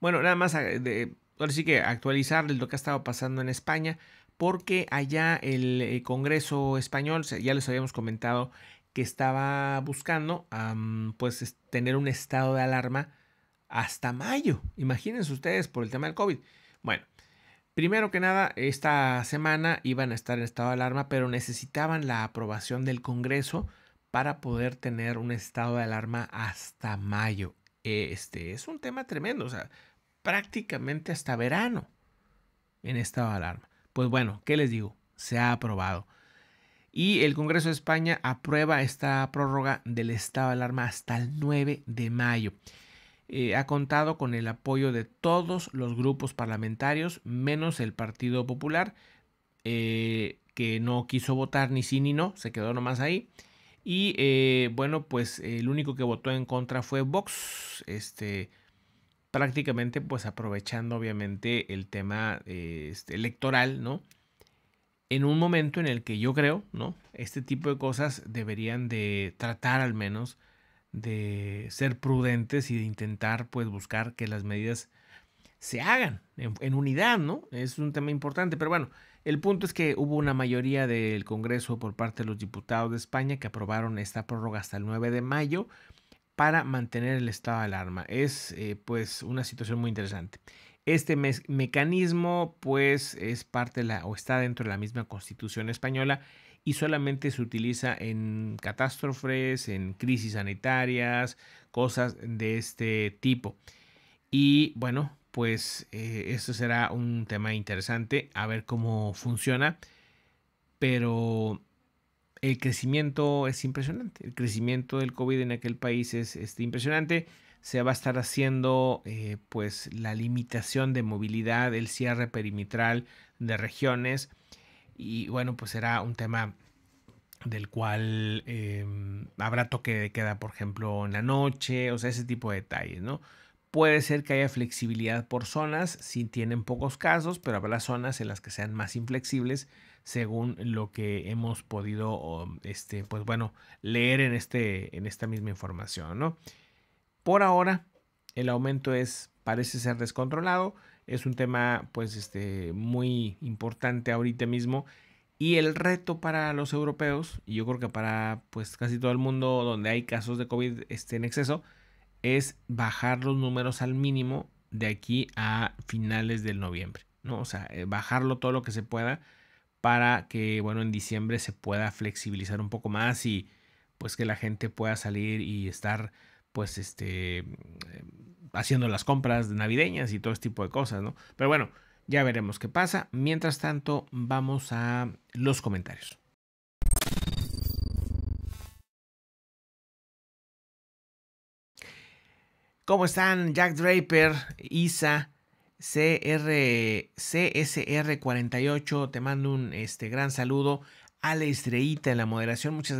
Bueno, nada más, eh, de, ahora sí que actualizarles lo que ha estado pasando en España, porque allá el eh, Congreso español, ya les habíamos comentado que estaba buscando pues tener un estado de alarma hasta mayo. Imagínense ustedes por el tema del COVID. Bueno, primero que nada, esta semana iban a estar en estado de alarma, pero necesitaban la aprobación del Congreso para poder tener un estado de alarma hasta mayo. Eh, este, es un tema tremendo, o sea, prácticamente hasta verano en estado de alarma. Pues bueno, ¿qué les digo? Se ha aprobado. Y el Congreso de España aprueba esta prórroga del estado de alarma hasta el 9 de mayo. Eh, ha contado con el apoyo de todos los grupos parlamentarios, menos el Partido Popular, eh, que no quiso votar ni sí ni no, se quedó nomás ahí. Y eh, bueno, pues el único que votó en contra fue Vox, este, prácticamente pues aprovechando obviamente el tema eh, este, electoral, ¿no? En un momento en el que yo creo, ¿no? Este tipo de cosas deberían de tratar al menos de ser prudentes y de intentar pues buscar que las medidas se hagan en unidad, ¿no? Es un tema importante, pero bueno, el punto es que hubo una mayoría del Congreso por parte de los diputados de España que aprobaron esta prórroga hasta el 9 de mayo para mantener el estado de alarma. Es eh, pues una situación muy interesante. Este mecanismo pues es parte la, o está dentro de la misma constitución española y solamente se utiliza en catástrofes, en crisis sanitarias, cosas de este tipo. Y bueno, pues eh, esto será un tema interesante a ver cómo funciona. Pero el crecimiento es impresionante. El crecimiento del COVID en aquel país es este, impresionante. Se va a estar haciendo eh, pues la limitación de movilidad, el cierre perimetral de regiones. Y bueno, pues será un tema del cual em, habrá toque de queda, por ejemplo, en la noche, o sea, ese tipo de detalles, ¿no? Puede ser que haya flexibilidad por zonas, si tienen pocos casos, pero habrá zonas en las que sean más inflexibles según lo que hemos podido, este, pues bueno, leer en, este, en esta misma información, ¿no? Por ahora, el aumento es, parece ser descontrolado, es un tema, pues, este, muy importante ahorita mismo y el reto para los europeos, y yo creo que para, pues, casi todo el mundo donde hay casos de COVID este, en exceso, es bajar los números al mínimo de aquí a finales del noviembre, ¿no? O sea, eh, bajarlo todo lo que se pueda para que, bueno, en diciembre se pueda flexibilizar un poco más y pues que la gente pueda salir y estar, pues, este, mm, haciendo las compras navideñas y todo este tipo de cosas, ¿no? Pero bueno, ya veremos qué pasa. Mientras tanto, vamos a los comentarios. ¿Cómo están? Jack Draper, Isa, CR, CSR48, te mando un este, gran saludo. A la estrellita en la moderación, muchas gracias.